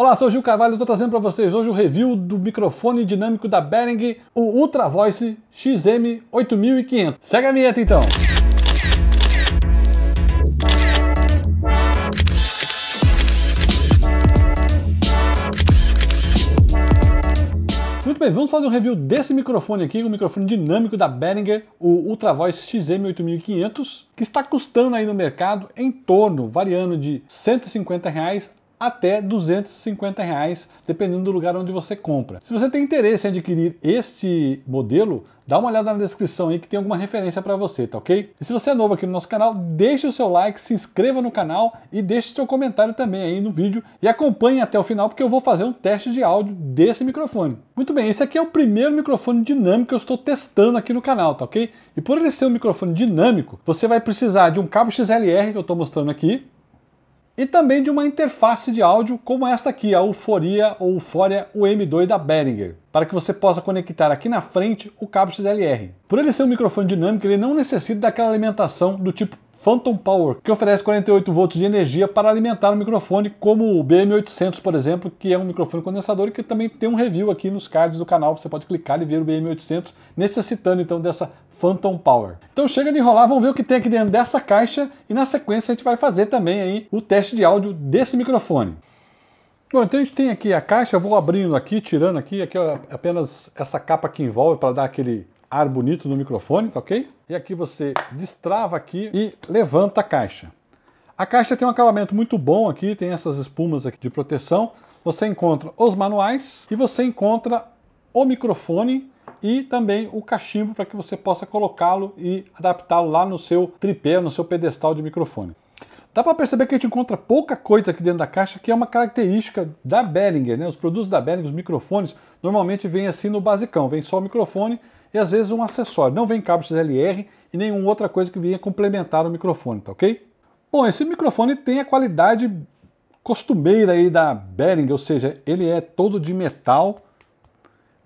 Olá, sou o Gil Carvalho, estou trazendo para vocês hoje o review do microfone dinâmico da Behring, o Ultra Voice XM8500. Segue a vinheta então! Muito bem, vamos fazer um review desse microfone aqui, o um microfone dinâmico da Behringer, o Ultravoice XM8500, que está custando aí no mercado em torno, variando de R$ 150 reais até 250 reais, dependendo do lugar onde você compra. Se você tem interesse em adquirir este modelo, dá uma olhada na descrição aí que tem alguma referência para você, tá ok? E se você é novo aqui no nosso canal, deixe o seu like, se inscreva no canal e deixe seu comentário também aí no vídeo e acompanhe até o final porque eu vou fazer um teste de áudio desse microfone. Muito bem, esse aqui é o primeiro microfone dinâmico que eu estou testando aqui no canal, tá ok? E por ele ser um microfone dinâmico, você vai precisar de um cabo XLR que eu estou mostrando aqui, e também de uma interface de áudio como esta aqui, a Euforia ou Euforia UM2 da Behringer, para que você possa conectar aqui na frente o cabo XLR. Por ele ser um microfone dinâmico, ele não necessita daquela alimentação do tipo Phantom Power, que oferece 48 volts de energia para alimentar o microfone, como o BM800, por exemplo, que é um microfone condensador e que também tem um review aqui nos cards do canal, você pode clicar e ver o BM800, necessitando então dessa Phantom Power. Então chega de enrolar, vamos ver o que tem aqui dentro dessa caixa e na sequência a gente vai fazer também aí o teste de áudio desse microfone. Bom, então a gente tem aqui a caixa, vou abrindo aqui, tirando aqui, aqui é apenas essa capa que envolve para dar aquele ar bonito no microfone, tá ok? E aqui você destrava aqui e levanta a caixa. A caixa tem um acabamento muito bom aqui, tem essas espumas aqui de proteção. Você encontra os manuais e você encontra o microfone e também o cachimbo para que você possa colocá-lo e adaptá-lo lá no seu tripé, no seu pedestal de microfone. Dá para perceber que a gente encontra pouca coisa aqui dentro da caixa, que é uma característica da Behringer, né? Os produtos da Behringer, os microfones, normalmente vêm assim no basicão, vem só o microfone e às vezes um acessório. Não vem cabo XLR e nenhuma outra coisa que venha complementar o microfone, tá ok? Bom, esse microfone tem a qualidade costumeira aí da Behringer, ou seja, ele é todo de metal,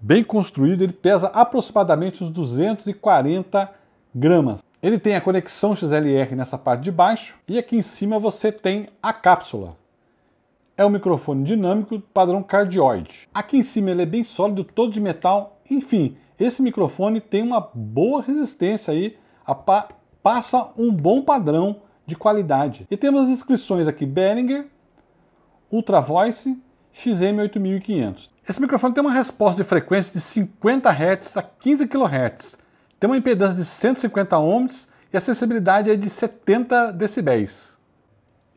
bem construído, ele pesa aproximadamente uns 240 gramas. Ele tem a conexão XLR nessa parte de baixo e aqui em cima você tem a cápsula. É um microfone dinâmico padrão cardioide. Aqui em cima ele é bem sólido, todo de metal. Enfim, esse microfone tem uma boa resistência aí, pa passa um bom padrão de qualidade. E temos as inscrições aqui Behringer, Ultra Voice XM8500. Esse microfone tem uma resposta de frequência de 50 Hz a 15 kHz, tem uma impedância de 150 ohms e a sensibilidade é de 70 decibéis.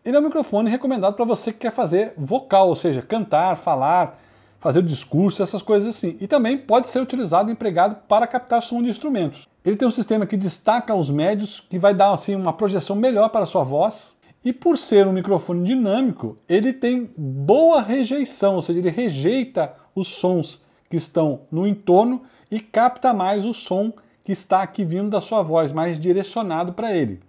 Ele é um microfone recomendado para você que quer fazer vocal, ou seja, cantar, falar, fazer discurso, essas coisas assim. E também pode ser utilizado empregado para captar som de instrumentos. Ele tem um sistema que destaca os médios, que vai dar assim uma projeção melhor para a sua voz, e por ser um microfone dinâmico, ele tem boa rejeição, ou seja, ele rejeita os sons que estão no entorno e capta mais o som que está aqui vindo da sua voz, mais direcionado para ele.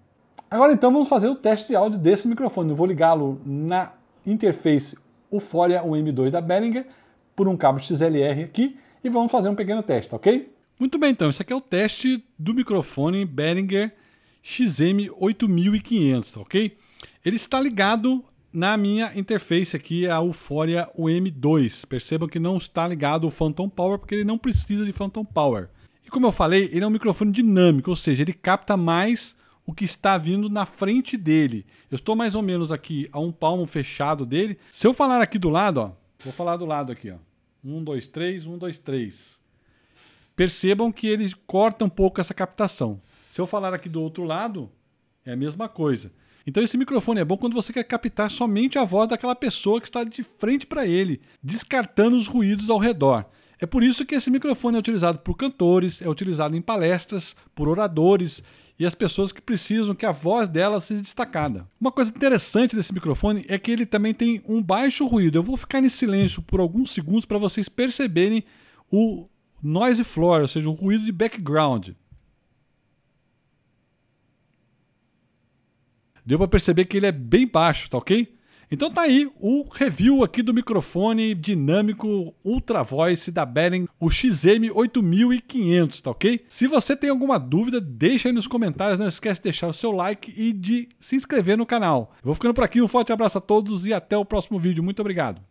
Agora então vamos fazer o teste de áudio desse microfone. Eu vou ligá-lo na interface Uforia UM2 da Behringer por um cabo XLR aqui e vamos fazer um pequeno teste, ok? Muito bem, então, esse aqui é o teste do microfone Behringer XM8500, ok? Ele está ligado na minha interface aqui, a Euphoria UM2. Percebam que não está ligado o Phantom Power, porque ele não precisa de Phantom Power. E como eu falei, ele é um microfone dinâmico, ou seja, ele capta mais o que está vindo na frente dele. Eu estou mais ou menos aqui a um palmo fechado dele. Se eu falar aqui do lado, ó, vou falar do lado aqui, ó. Um, dois, três, um, dois, três. Percebam que ele corta um pouco essa captação. Se eu falar aqui do outro lado, é a mesma coisa. Então esse microfone é bom quando você quer captar somente a voz daquela pessoa que está de frente para ele, descartando os ruídos ao redor. É por isso que esse microfone é utilizado por cantores, é utilizado em palestras, por oradores e as pessoas que precisam que a voz dela seja destacada. Uma coisa interessante desse microfone é que ele também tem um baixo ruído. Eu vou ficar em silêncio por alguns segundos para vocês perceberem o noise floor, ou seja, o ruído de background. deu para perceber que ele é bem baixo, tá ok? Então tá aí o review aqui do microfone dinâmico Ultra Voice da Behring, o XM8500, tá ok? Se você tem alguma dúvida, deixa aí nos comentários, não esquece de deixar o seu like e de se inscrever no canal. vou ficando por aqui, um forte abraço a todos e até o próximo vídeo. Muito obrigado.